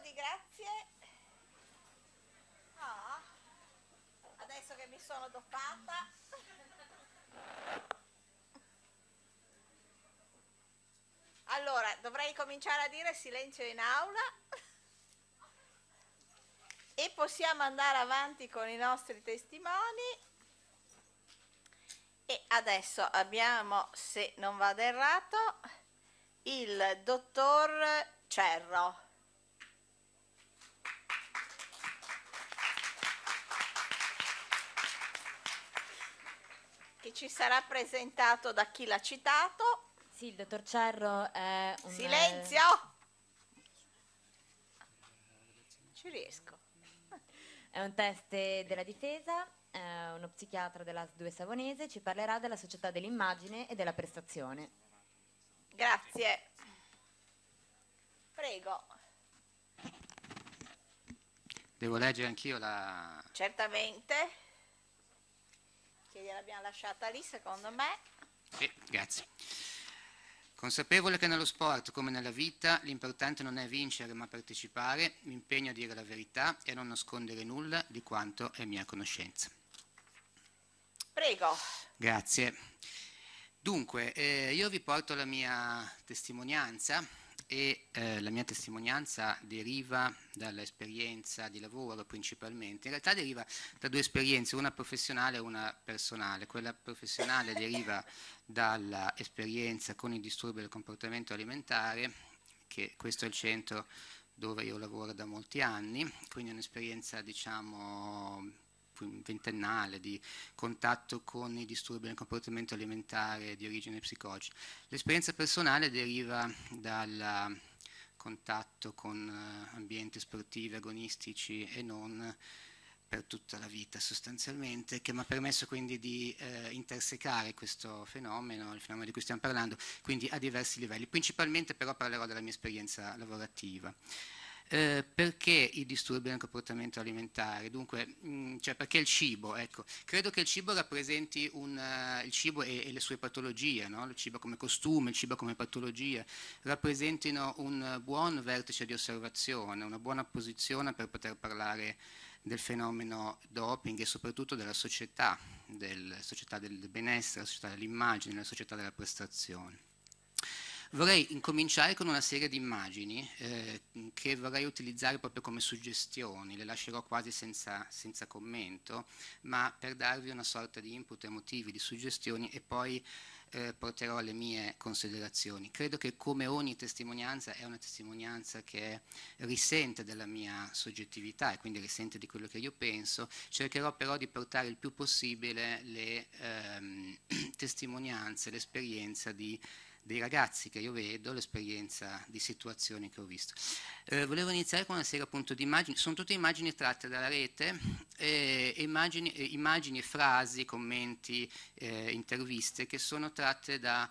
di grazie oh, adesso che mi sono doppata allora dovrei cominciare a dire silenzio in aula e possiamo andare avanti con i nostri testimoni e adesso abbiamo, se non vado errato, il dottor Cerro. che ci sarà presentato da chi l'ha citato. Sì, il dottor Cerro è un... Silenzio! Eh, ci riesco. È un test della difesa, uno psichiatra della 2 Savonese, ci parlerà della società dell'immagine e della prestazione. Grazie. Prego. Devo leggere anch'io la... Certamente che gliel'abbiamo lasciata lì, secondo me. Sì, grazie. Consapevole che nello sport, come nella vita, l'importante non è vincere ma partecipare, mi impegno a dire la verità e a non nascondere nulla di quanto è mia conoscenza. Prego. Grazie. Dunque, eh, io vi porto la mia testimonianza e eh, la mia testimonianza deriva dall'esperienza di lavoro principalmente. In realtà deriva da due esperienze, una professionale e una personale. Quella professionale deriva dall'esperienza con i disturbi del comportamento alimentare, che questo è il centro dove io lavoro da molti anni, quindi un'esperienza diciamo ventennale di contatto con i disturbi del comportamento alimentare di origine psicologica. L'esperienza personale deriva dal contatto con eh, ambienti sportivi, agonistici e non per tutta la vita sostanzialmente, che mi ha permesso quindi di eh, intersecare questo fenomeno, il fenomeno di cui stiamo parlando, quindi a diversi livelli. Principalmente però parlerò della mia esperienza lavorativa. Eh, perché i disturbi nel comportamento alimentare? Dunque, mh, mm, cioè perché il cibo? Ecco, credo che il cibo rappresenti un, uh, il cibo e, e, le sue patologie, no? il cibo come costume, il cibo come patologia, rappresentino un buon vertice di osservazione, una buona posizione per poter parlare del fenomeno doping e soprattutto della società, della società del benessere, della società dell'immagine, della società della prestazione. Vorrei incominciare con una serie di immagini eh, che vorrei utilizzare proprio come suggestioni, le lascerò quasi senza, senza, commento, ma per darvi una sorta di input emotivi, di suggestioni e poi eh, porterò le mie considerazioni. Credo che come ogni testimonianza è una testimonianza che risente della mia soggettività e quindi risente di quello che io penso, cercherò però di portare il più possibile le ehm, testimonianze, l'esperienza di dei ragazzi che io vedo, l'esperienza di situazioni che ho visto. Eh, volevo iniziare con una serie appunto di immagini, sono tutte immagini tratte dalla rete, eh, immagini, eh, immagini, frasi, commenti, eh, interviste che sono tratte da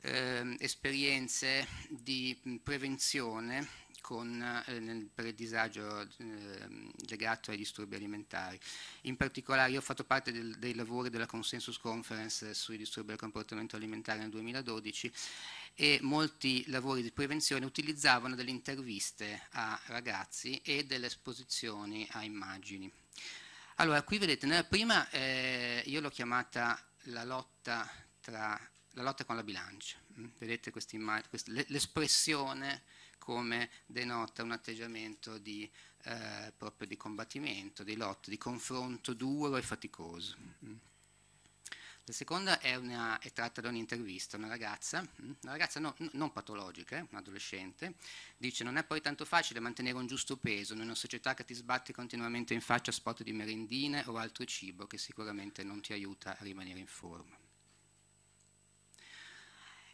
ehm, esperienze di prevenzione con, eh, per il disagio ehm, legato ai disturbi alimentari. In particolare io ho fatto parte del, dei lavori della Consensus Conference sui disturbi del comportamento alimentare nel 2012 e molti lavori di prevenzione utilizzavano delle interviste a ragazzi e delle esposizioni a immagini. Allora, qui vedete, nella prima eh, io l'ho chiamata la lotta, tra, la lotta, con la bilancia. Mm, vedete questa immagine, l'espressione come denota un atteggiamento di, eh, proprio di combattimento, di lotta, di confronto duro e faticoso. Mm. La seconda è, una, è tratta da un'intervista, una ragazza, mm, una ragazza no, non patologica, eh, un adolescente, dice non è poi tanto facile mantenere un giusto peso in una società che ti sbatte continuamente in faccia a spot di merendine o altro cibo che sicuramente non ti aiuta a rimanere in forma.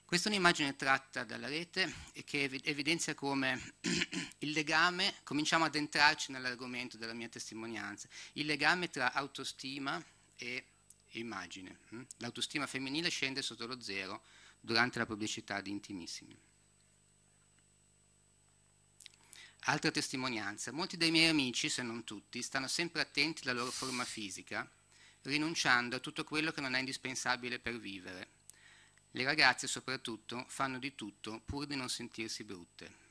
Questa è un'immagine tratta dalla rete e che evidenzia come il legame, cominciamo ad entrarci nell'argomento della mia testimonianza, il legame tra autostima e immagine. Hm? L'autostima femminile scende sotto lo zero durante la pubblicità di Intimissimi. Altra testimonianza, molti dei miei amici, se non tutti, stanno sempre attenti alla loro forma fisica, rinunciando a tutto quello che non è indispensabile per vivere le ragazze soprattutto fanno di tutto pur di non sentirsi brutte.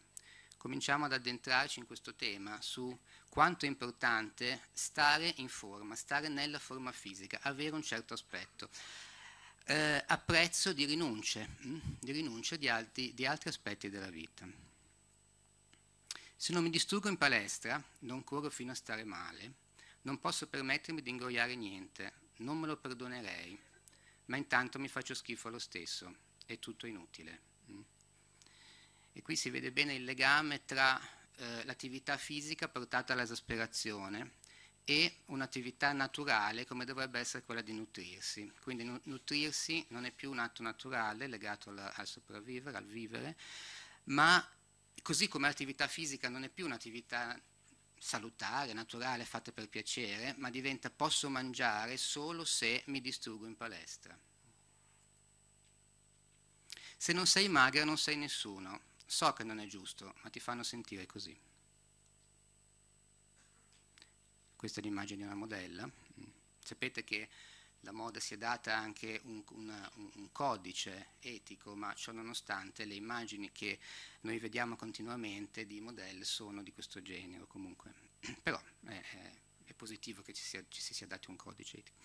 Cominciamo ad addentrarci in questo tema su quanto è importante stare in forma, stare nella forma fisica, avere un certo aspetto, eh, a prezzo mm? di rinunce, di rinunce di altri, di altri aspetti della vita. Se non mi distruggo in palestra, non corro fino a stare male, non posso permettermi di ingoiare niente, non me lo perdonerei, ma intanto mi faccio schifo lo stesso, è tutto inutile. Mm. E qui si vede bene il legame tra eh, l'attività fisica portata all'esasperazione e un'attività naturale come dovrebbe essere quella di nutrirsi. Quindi nu nutrirsi non è più un atto naturale legato al, al sopravvivere, al vivere, ma così come l'attività fisica non è più un'attività salutare, naturale, fatta per piacere, ma diventa posso mangiare solo se mi distruggo in palestra. Se non sei magra non sei nessuno. So che non è giusto, ma ti fanno sentire così. Questa è l'immagine di una modella. Mm. Sapete che la moda si è data anche un, una, un, codice etico, ma ciò nonostante le immagini che noi vediamo continuamente di modelle sono di questo genere comunque. Però eh, eh, è positivo che ci, sia, ci si sia dati un codice etico.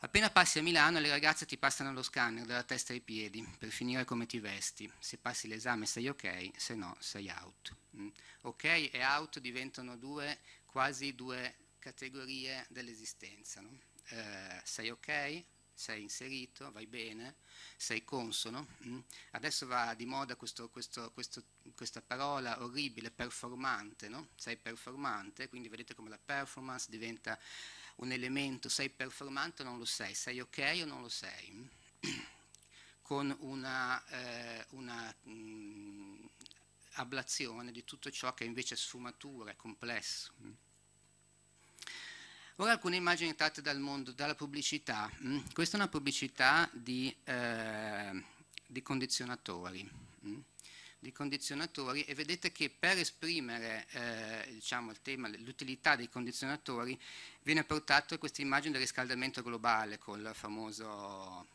Appena passi a Milano le ragazze ti passano lo scanner dalla testa ai piedi per finire come ti vesti. Se passi l'esame sei ok, se no sei out. Mm. Ok e out diventano due, quasi due categorie dell'esistenza. No? eh, sei ok, sei inserito, vai bene, sei consono. Mm? Adesso va di moda questo, questo, questo, questa parola orribile, performante, no? sei performante, quindi vedete come la performance diventa un elemento, sei performante o non lo sei, sei ok o non lo sei. Mm? con una, eh, una mh, mm, ablazione di tutto ciò che invece è sfumatura, è complesso. Mm? Ora alcune immagini tratte dal mondo, dalla pubblicità. Mm? Questa è una pubblicità di, eh, di condizionatori. Mm? Di condizionatori e vedete che per esprimere eh, diciamo, il tema, l'utilità dei condizionatori viene portata questa immagine del riscaldamento globale col famoso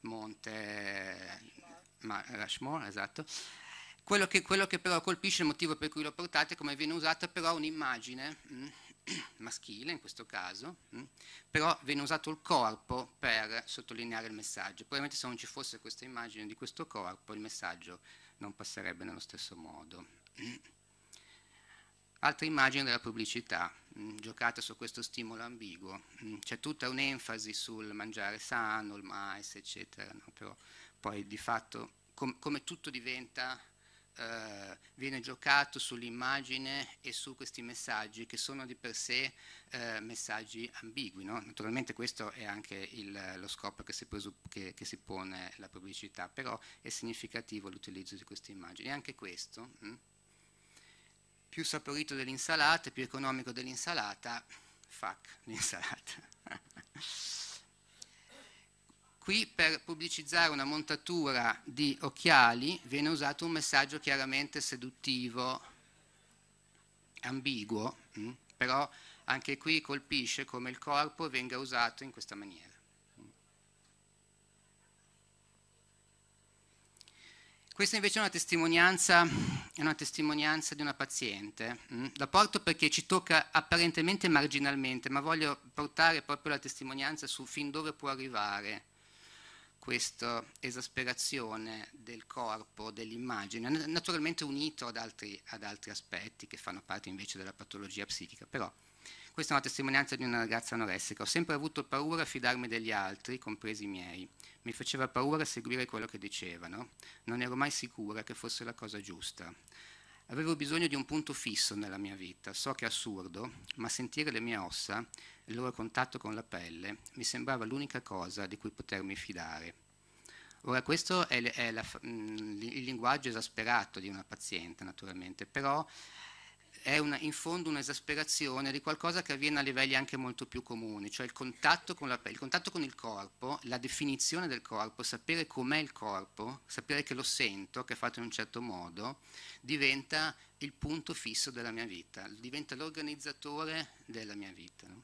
monte Rushmore, esatto. Quello che, quello che però colpisce il motivo per cui l'ho portato è come viene usata però un'immagine mm? maschile in questo caso, mm, però viene usato il corpo per sottolineare il messaggio. Probabilmente se non ci fosse questa immagine di questo corpo il messaggio non passerebbe nello stesso modo. Altra immagine della pubblicità, mm, giocata su questo stimolo ambiguo. Mm, c'è tutta un'enfasi sul mangiare sano, il mais, eccetera, no? però poi di fatto com come tutto diventa eh, viene giocato sull'immagine e su questi messaggi che sono di per sé eh, messaggi ambigui. No? Naturalmente questo è anche il, lo scopo che si, che, che si, pone la pubblicità, però è significativo l'utilizzo di queste immagini. E anche questo, mh? Hm, più saporito dell'insalata, più economico dell'insalata, fuck l'insalata. Qui per pubblicizzare una montatura di occhiali viene usato un messaggio chiaramente seduttivo, ambiguo, mh? Mm? però anche qui colpisce come il corpo venga usato in questa maniera. Questa invece è una testimonianza, è una testimonianza di una paziente. Mm? La porto perché ci tocca apparentemente marginalmente, ma voglio portare proprio la testimonianza su fin dove può arrivare questa esasperazione del corpo, dell'immagine, naturalmente unito ad altri, ad altri, aspetti che fanno parte invece della patologia psichica, però questa è una testimonianza di una ragazza anoressica. Ho sempre avuto paura a fidarmi degli altri, compresi i miei. Mi faceva paura seguire quello che dicevano. Non ero mai sicura che fosse la cosa giusta. Avevo bisogno di un punto fisso nella mia vita. So che è assurdo, ma sentire le mie ossa il loro contatto con la pelle mi sembrava l'unica cosa di cui potermi fidare. Ora questo è, è la, mm, il linguaggio esasperato di una paziente naturalmente, però è una, in fondo un'esasperazione di qualcosa che avviene a livelli anche molto più comuni, cioè il contatto con la il contatto con il corpo, la definizione del corpo, sapere com'è il corpo, sapere che lo sento, che è fatto in un certo modo, diventa il punto fisso della mia vita, diventa l'organizzatore della mia vita. No?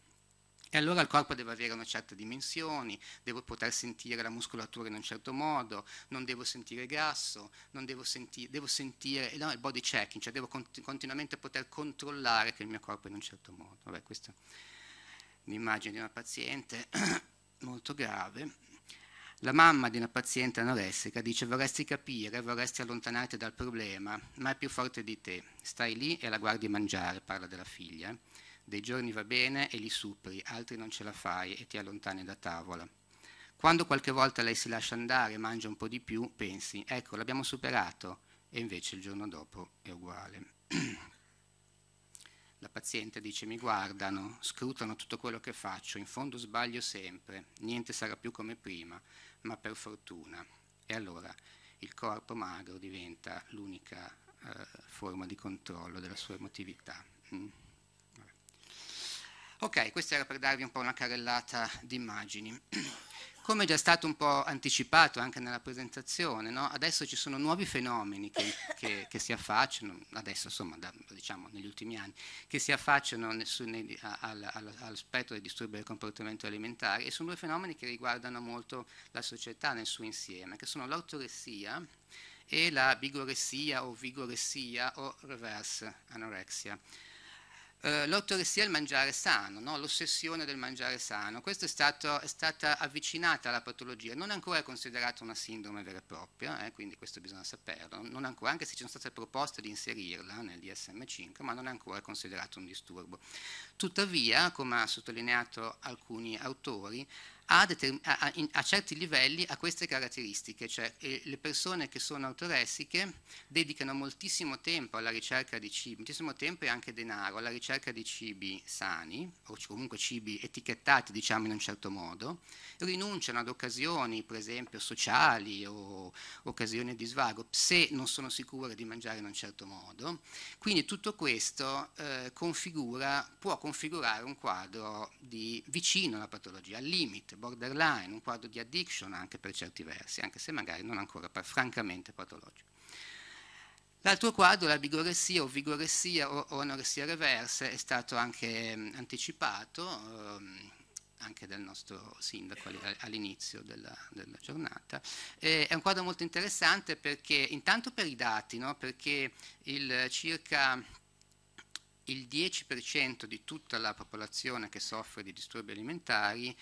E allora il corpo deve avere una certa dimensione, devo poter sentire la muscolatura in un certo modo, non devo sentire grasso, non devo, senti devo sentire no, il body checking, cioè devo cont continuamente poter controllare che il mio corpo è in un certo modo. Vabbè, questa è un'immagine di una paziente molto grave. La mamma di una paziente anoressica dice vorresti capire, vorresti allontanarti dal problema, ma è più forte di te. Stai lì e la guardi mangiare, parla della figlia. Eh? dei giorni va bene e li superi, altri non ce la fai e ti allontani da tavola. Quando qualche volta lei si lascia andare e mangia un po' di più, pensi, ecco, l'abbiamo superato, e invece il giorno dopo è uguale. La paziente dice, mi guardano, scrutano tutto quello che faccio, in fondo sbaglio sempre, niente sarà più come prima, ma per fortuna. E allora il corpo magro diventa l'unica eh, forma di controllo della sua emotività. Mm. Ok, questa era per darvi un po' una carrellata di immagini. Come già stato un po' anticipato anche nella presentazione, no? adesso ci sono nuovi fenomeni che, che, che si affacciano, adesso insomma da, diciamo negli ultimi anni, che si affacciano nel, nei, al, dei disturbi del comportamento alimentare e sono due fenomeni che riguardano molto la società nel suo insieme, che sono l'autoressia e la bigoressia o vigoressia o reverse anorexia eh, l'autoresia al mangiare sano, no? l'ossessione del mangiare sano. Questo è, stato, è, stata avvicinata alla patologia, non è ancora considerata una sindrome vera e propria, eh, quindi questo bisogna saperlo, ancora, anche se ci sono state proposte di inserirla nel DSM5, ma non è ancora considerato un disturbo. Tuttavia, come ha sottolineato alcuni autori, a, a, a, certi livelli ha queste caratteristiche, cioè eh, le persone che sono autoressiche dedicano moltissimo tempo alla ricerca di cibi, moltissimo tempo e anche denaro alla ricerca di cibi sani o comunque cibi etichettati diciamo in un certo modo, rinunciano ad occasioni per esempio sociali o occasioni di svago se non sono sicure di mangiare in un certo modo, quindi tutto questo eh, configura, può configurare un quadro di vicino alla patologia, al limite anche borderline, un quadro di addiction anche per certi versi, anche se magari non ancora francamente patologico. L'altro quadro, la bigoressia o vigoressia o, o anoressia reversa, è stato anche mh, mm, anticipato. Ehm, anche dal nostro sindaco all'inizio della, della, giornata. Eh, è un quadro molto interessante perché, intanto per i dati, no? perché il, circa il 10% di tutta la popolazione che soffre di disturbi alimentari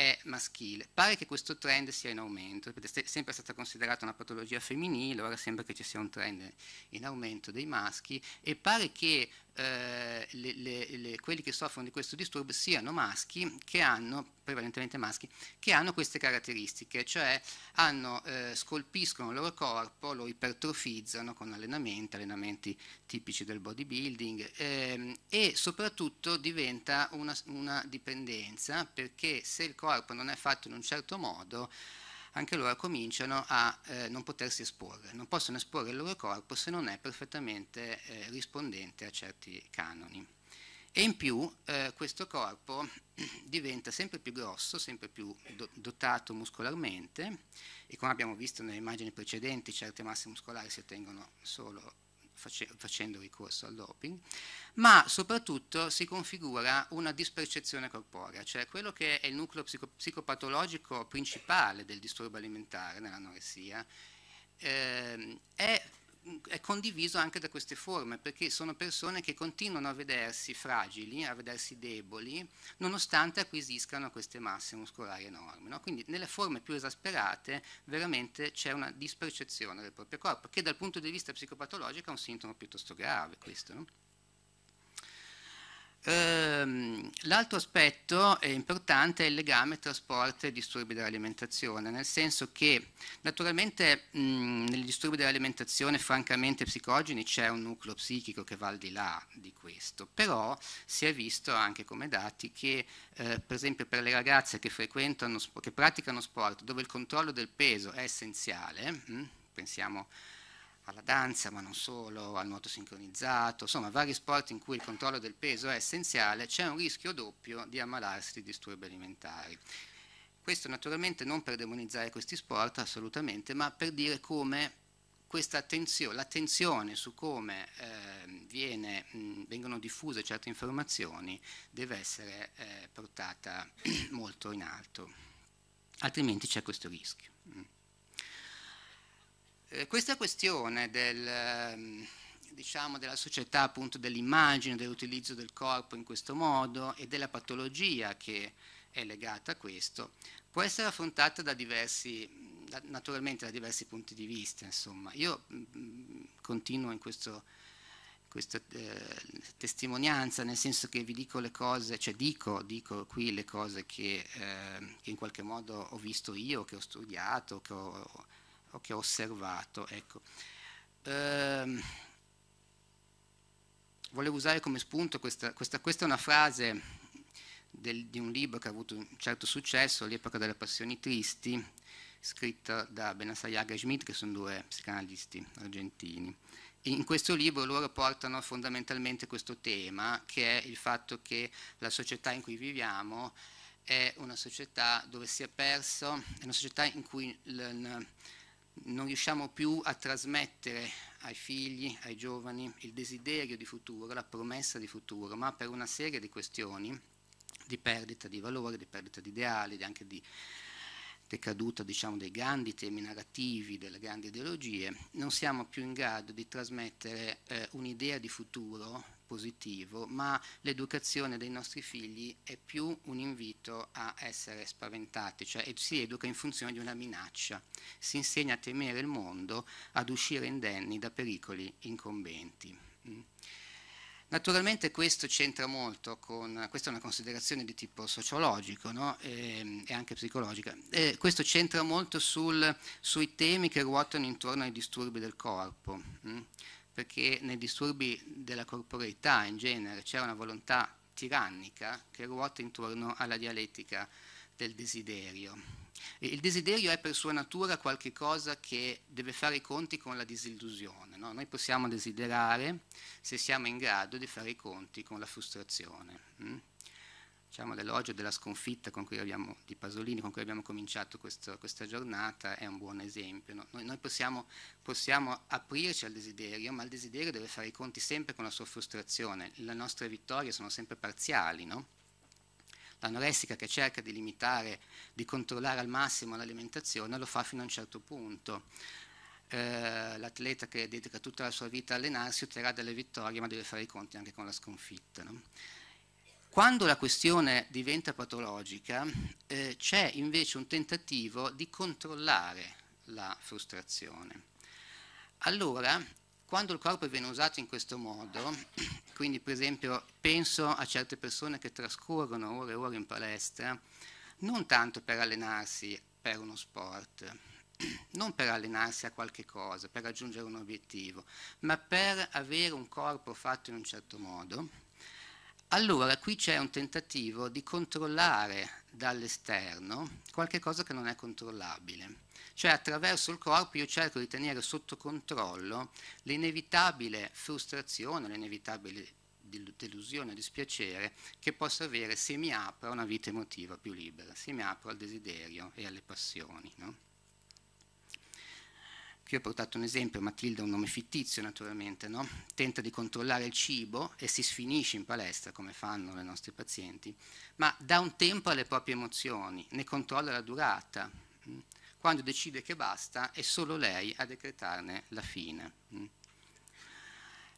è maschile. Pare che questo trend sia in aumento, perché è sempre stata considerata una patologia femminile, ora sembra che ci sia un trend in aumento dei maschi e pare che eh, le, le, le, quelli che soffrono di questo disturbo siano maschi che hanno, prevalentemente maschi, che hanno queste caratteristiche, cioè hanno, eh, scolpiscono il loro corpo, lo ipertrofizzano con allenamenti, allenamenti tipici del bodybuilding ehm, e soprattutto diventa una, una dipendenza perché se il corpo non è fatto in un certo modo anche loro cominciano a eh, non potersi esporre, non possono esporre il loro corpo se non è perfettamente eh, rispondente a certi canoni. E in più eh, questo corpo diventa sempre più grosso, sempre più do dotato muscolarmente e come abbiamo visto nelle immagini precedenti certe masse muscolari si ottengono solo facendo ricorso al doping, ma soprattutto si configura una dispercezione corporea, cioè quello che è il nucleo psico psicopatologico principale del disturbo alimentare nell'anoressia, eh, è è condiviso anche da queste forme, perché sono persone che continuano a vedersi fragili, a vedersi deboli, nonostante acquisiscano queste masse muscolari enormi. No? Quindi nelle forme più esasperate veramente c'è una dispercezione del proprio corpo, che dal punto di vista psicopatologico è un sintomo piuttosto grave questo. No? Ehm, L'altro aspetto importante è il legame tra sport e disturbi dell'alimentazione, nel senso che naturalmente mhmm, nei disturbi dell'alimentazione francamente psicogeni c'è un nucleo psichico che va al di là di questo, però si è visto anche come dati che eh, per esempio per le ragazze che, frequentano, che praticano sport dove il controllo del peso è essenziale, mh, pensiamo a alla danza, ma non solo, al nuoto sincronizzato, insomma vari sport in cui il controllo del peso è essenziale, c'è un rischio doppio di ammalarsi di disturbi alimentari. Questo naturalmente non per demonizzare questi sport assolutamente, ma per dire come questa attenzione, l'attenzione su come eh, viene, mh, vengono diffuse certe informazioni deve essere eh, portata molto in alto, altrimenti c'è questo rischio. Eh, questa questione del, ehm, diciamo, della società appunto dell'immagine, dell'utilizzo del corpo in questo modo e della patologia che è legata a questo può essere affrontata da diversi, da, naturalmente da diversi punti di vista. Insomma. Io mh, mm, mm, continuo in questo, questa eh, testimonianza, nel senso che vi dico le cose, cioè dico, dico qui le cose che, eh, che in qualche modo ho visto io, che ho studiato, che ho o che ho osservato. Ecco. Ehm, volevo usare come spunto questa, questa, questa è una frase del, di un libro che ha avuto un certo successo, L'epoca delle passioni tristi, scritta da Benassai Aga e Schmidt, che sono due psicanalisti argentini. In questo libro loro portano fondamentalmente questo tema, che è il fatto che la società in cui viviamo è una società dove si è perso, è una società in cui non riusciamo più a trasmettere ai figli, ai giovani, il desiderio di futuro, la promessa di futuro, ma per una serie di questioni di perdita di valore, di perdita di ideali, anche di decaduta diciamo, dei grandi temi narrativi, delle grandi ideologie, non siamo più in grado di trasmettere eh, un'idea di futuro positivo, ma l'educazione dei nostri figli è più un invito a essere spaventati, cioè si educa in funzione di una minaccia, si insegna a temere il mondo, ad uscire indenni da pericoli incombenti. Mm. Naturalmente questo c'entra molto con, questa è una considerazione di tipo sociologico no? e, ehm, e, anche psicologica, e eh, questo c'entra molto sul, sui temi che ruotano intorno ai disturbi del corpo. Mm perché nei disturbi della corporeità in genere c'è una volontà tirannica che ruota intorno alla dialettica del desiderio. E il desiderio è per sua natura qualcosa che deve fare i conti con la disillusione. No? Noi possiamo desiderare se siamo in grado di fare i conti con la frustrazione. Hm? diciamo, dell'elogio della sconfitta abbiamo, di Pasolini con cui abbiamo cominciato questo, questa giornata è un buon esempio. No? Noi, noi possiamo, possiamo, aprirci al desiderio, ma il desiderio deve fare i conti sempre con la sua frustrazione. Le nostre vittorie sono sempre parziali, no? L'anoressica che cerca di limitare, di controllare al massimo l'alimentazione, lo fa fino a un certo punto. Eh, l'atleta che dedica tutta la sua vita a allenarsi otterrà delle vittorie, ma deve fare i conti anche con la sconfitta. No? Quando la questione diventa patologica eh, c'è invece un tentativo di controllare la frustrazione. Allora, quando il corpo viene usato in questo modo, quindi per esempio penso a certe persone che trascorrono ore e ore in palestra, non tanto per allenarsi per uno sport, non per allenarsi a qualche cosa, per raggiungere un obiettivo, ma per avere un corpo fatto in un certo modo, allora, qui c'è un tentativo di controllare dall'esterno qualche cosa che non è controllabile. Cioè attraverso il corpo io cerco di tenere sotto controllo l'inevitabile frustrazione, l'inevitabile delusione dispiacere che posso avere se mi apro a una vita emotiva più libera, se mi apro al desiderio e alle passioni. No? Qui ho portato un esempio, Matilda è un nome fittizio naturalmente, no? tenta di controllare il cibo e si sfinisce in palestra come fanno le nostre pazienti, ma dà un tempo alle proprie emozioni, ne controlla la durata. Mm? Quando decide che basta è solo lei a decretarne la fine. Mm?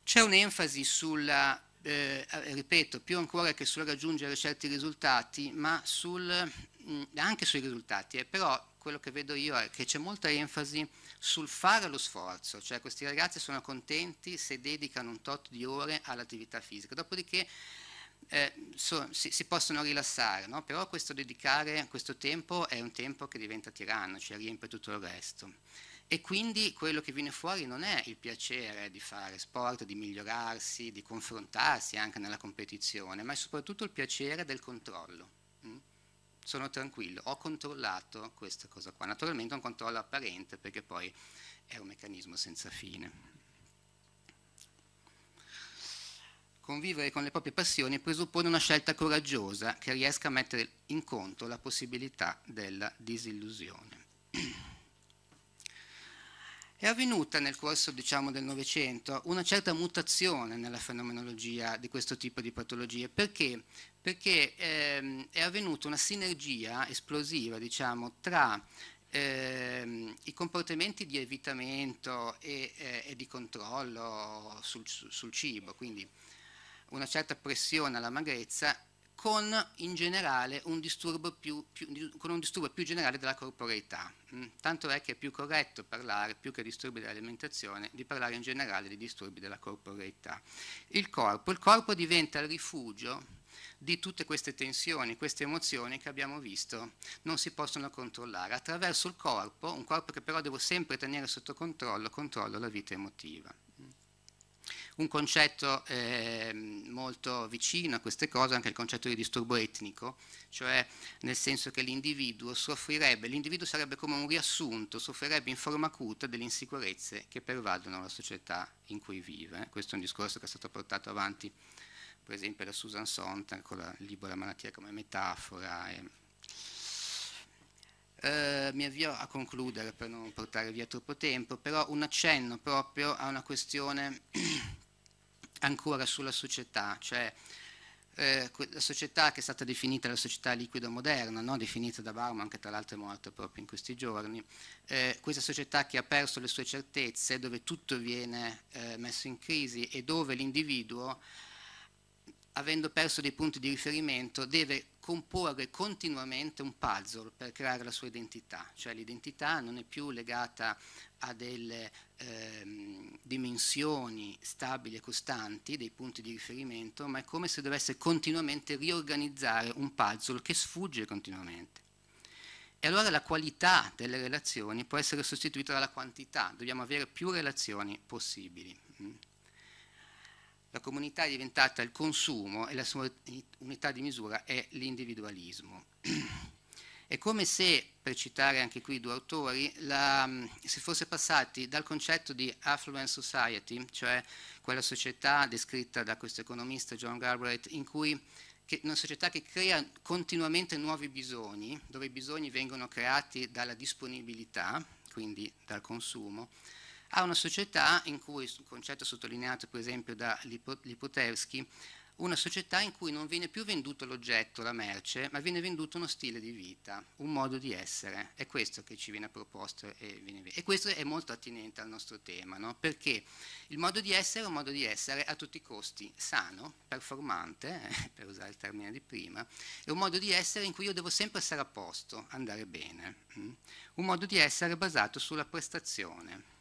C'è un'enfasi sulla, eh, eh, ripeto, più ancora che sul raggiungere certi risultati, ma sul Mm, anche sui risultati, eh, però quello che vedo io è che c'è molta enfasi sul fare lo sforzo, cioè questi ragazzi sono contenti se dedicano un tot di ore all'attività fisica, dopodiché eh, so, si, si, possono rilassare, no? però questo dedicare questo tempo è un tempo che diventa tiranno, cioè riempie tutto il resto. E quindi quello che viene fuori non è il piacere di fare sport, di migliorarsi, di confrontarsi anche nella competizione, ma è soprattutto il piacere del controllo sono tranquillo, ho controllato questa cosa qua. Naturalmente è un controllo apparente perché poi è un meccanismo senza fine. Convivere con le proprie passioni presuppone una scelta coraggiosa che riesca a mettere in conto la possibilità della disillusione è avvenuta nel corso diciamo, del Novecento una certa mutazione nella fenomenologia di questo tipo di patologie. Perché? Perché ehm, è avvenuta una sinergia esplosiva diciamo, tra ehm, i comportamenti di evitamento e, eh, e di controllo sul, sul cibo, quindi una certa pressione alla magrezza con in generale un disturbo più, più, con un disturbo più generale della corporeità. Mm, tanto è che è più corretto parlare, più che disturbi dell'alimentazione, di parlare in generale di disturbi della corporeità. Il corpo, il corpo diventa il rifugio di tutte queste tensioni, queste emozioni che abbiamo visto non si possono controllare. Attraverso il corpo, un corpo che però devo sempre tenere sotto controllo, controllo la vita emotiva. Un concetto eh, molto vicino a queste cose è anche il concetto di disturbo etnico, cioè nel senso che l'individuo soffrirebbe, l'individuo sarebbe come un riassunto, soffrirebbe in forma acuta delle insicurezze che pervadono la società in cui vive. Questo è un discorso che è stato portato avanti per esempio da Susan Sontag con la libro La malattia come metafora. E, Uh, mi avvio a concludere per non portare via troppo tempo, però un accenno proprio a una questione ancora sulla società, cioè eh, la società che è stata definita la società liquida moderna, no? definita da Bauman, che tra l'altro è morta proprio in questi giorni, eh, questa società che ha perso le sue certezze, dove tutto viene eh, messo in crisi e dove l'individuo avendo perso dei punti di riferimento, deve comporre continuamente un puzzle per creare la sua identità, cioè l'identità non è più legata a delle ehm, dimensioni stabili e costanti dei punti di riferimento, ma è come se dovesse continuamente riorganizzare un puzzle che sfugge continuamente. E allora la qualità delle relazioni può essere sostituita dalla quantità, dobbiamo avere più relazioni possibili. Mm. La comunità è diventata il consumo e la sua unità di misura è l'individualismo. È come se, per citare anche qui i due autori, la, mm, si fosse passati dal concetto di affluent society, cioè quella società descritta da questo economista John Galbraith, in cui che, una società che crea continuamente nuovi bisogni, dove i bisogni vengono creati dalla disponibilità, quindi dal consumo, a una società in cui, un concetto sottolineato per esempio da Lipotevsky, una società in cui non viene più venduto l'oggetto, la merce, ma viene venduto uno stile di vita, un modo di essere. È questo che ci viene proposto e, viene... e questo è molto attinente al nostro tema, no? perché il modo di essere è un modo di essere a tutti i costi sano, performante, eh, per usare il termine di prima, è un modo di essere in cui io devo sempre essere a posto, andare bene, mm? un modo di essere basato sulla prestazione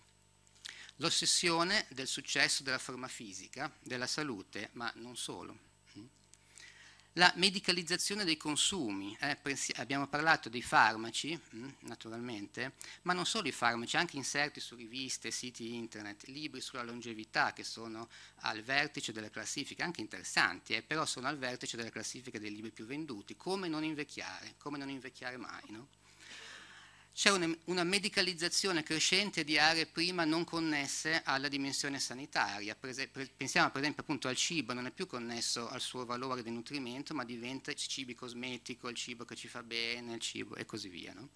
l'ossessione del successo della forma fisica, della salute, ma non solo. Mm? La medicalizzazione dei consumi, eh, abbiamo parlato dei farmaci, mm, naturalmente, ma non solo i farmaci, anche inserti su riviste, siti internet, libri sulla longevità che sono al vertice delle classifiche, anche interessanti, eh, però sono al vertice delle classifiche dei libri più venduti, come non invecchiare, come non invecchiare mai. No? C'è una medicalizzazione crescente di aree prima non connesse alla dimensione sanitaria. Pensiamo per esempio appunto al cibo, non è più connesso al suo valore di nutrimento, ma diventa il cibo cosmetico, il cibo che ci fa bene, il cibo e così via. No?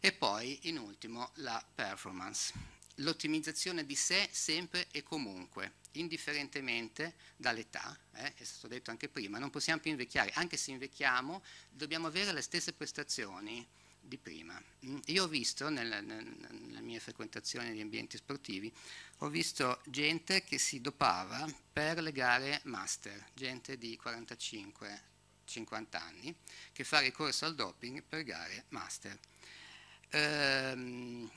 E poi, in ultimo, la performance, l'ottimizzazione di sé sempre e comunque, indifferentemente dall'età, eh, è stato detto anche prima, non possiamo più invecchiare, anche se invecchiamo dobbiamo avere le stesse prestazioni di prima. Mm, io ho visto, nella, nella mia frequentazione di ambienti sportivi, ho visto gente che si dopava per le gare master, gente di 45-50 anni, che fa ricorso al doping per gare master. Ehm,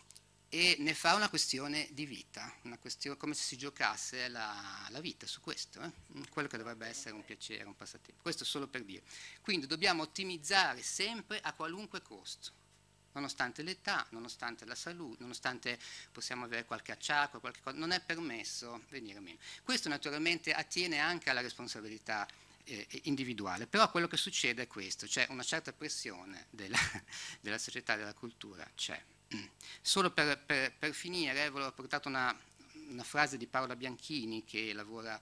e ne fa una questione di vita, questione, come se si giocasse la, la vita su questo, eh? Mm, quello che dovrebbe essere un piacere, un passatempo. Questo solo per dire. Quindi dobbiamo ottimizzare sempre a qualunque costo, nonostante l'età, nonostante la salute, nonostante possiamo avere qualche acciacco, qualche cosa, non è permesso venire meno. Questo naturalmente attiene anche alla responsabilità eh, individuale, però quello che succede è questo, c'è cioè una certa pressione della, della società, della cultura, c'è. Mm. Solo per, per, per finire, eh, volevo portare una, una frase di Paola Bianchini che lavora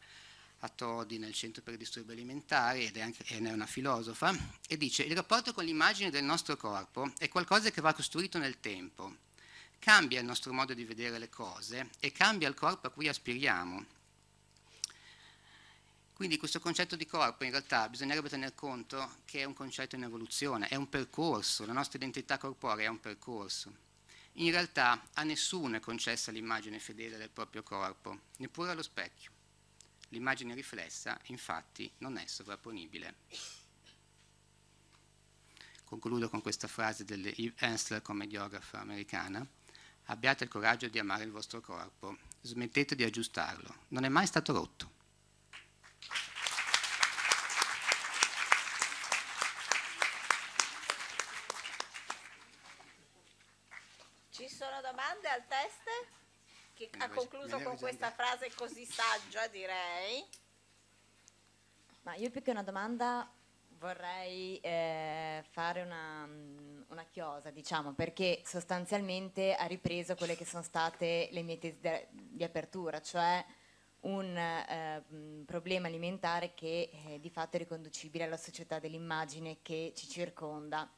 a Todi nel Centro per i Disturbi Alimentari ed è anche è una filosofa, e dice il rapporto con l'immagine del nostro corpo è qualcosa che va costruito nel tempo, cambia il nostro modo di vedere le cose e cambia il corpo a cui aspiriamo. Quindi questo concetto di corpo in realtà bisognerebbe tener conto che è un concetto in evoluzione, è un percorso, la nostra identità corporea è un percorso. In realtà a nessuno è concessa l'immagine fedele del proprio corpo, neppure allo specchio. L'immagine riflessa, infatti, non è sovrapponibile. Concludo con questa frase dell'Eve Ensler, commediografa americana. Abbiate il coraggio di amare il vostro corpo, smettete di aggiustarlo, non è mai stato rotto. ha concluso con questa frase così saggia, direi. Ma io più che una domanda vorrei eh, fare una, mm, una, chiosa, diciamo, perché sostanzialmente ha ripreso quelle che sono state le mie tesi di apertura, cioè un eh, mm, problema alimentare che eh, di fatto è riconducibile alla società dell'immagine che ci circonda.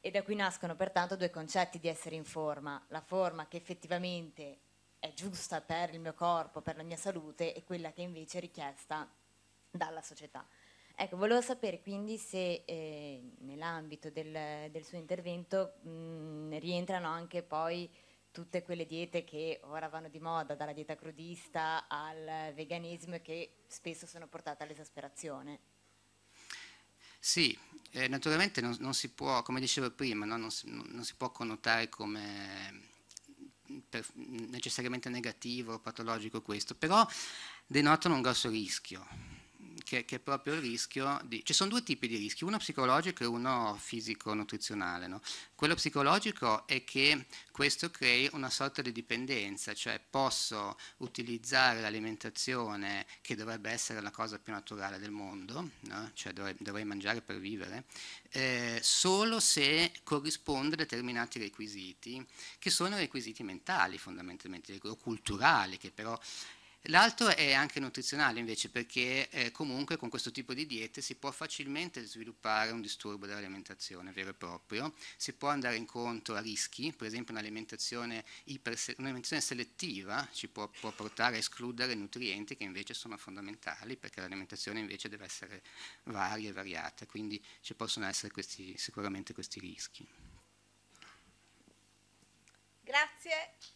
E da qui nascono pertanto due concetti di essere in forma, la forma che effettivamente è giusta per il mio corpo, per la mia salute e quella che invece è richiesta dalla società. Ecco, volevo sapere quindi se eh, nell'ambito del, del, suo intervento mh, mm, rientrano anche poi tutte quelle diete che ora vanno di moda, dalla dieta crudista al veganismo e che spesso sono portate all'esasperazione. Sì, eh, naturalmente non, non, si può, come dicevo prima, no? non, si, non, non si può connotare come per, necessariamente negativo o patologico questo, però denotano un grosso rischio che, che, è proprio il rischio di... Ci sono due tipi di rischi, uno psicologico e uno fisico-nutrizionale. No? Quello psicologico è che questo crei una sorta di dipendenza, cioè posso utilizzare l'alimentazione che dovrebbe essere la cosa più naturale del mondo, no? cioè dovrei, dovrei, mangiare per vivere, eh, solo se corrisponde a determinati requisiti, che sono requisiti mentali fondamentalmente, o culturali, che però L'altro è anche nutrizionale invece perché eh, comunque con questo tipo di diete si può facilmente sviluppare un disturbo dell'alimentazione vero e proprio, si può andare incontro a rischi, per esempio un'alimentazione, un'alimentazione selettiva ci può, può, portare a escludere nutrienti che invece sono fondamentali perché l'alimentazione invece deve essere varia e variata, quindi ci possono essere questi, sicuramente questi rischi. Grazie.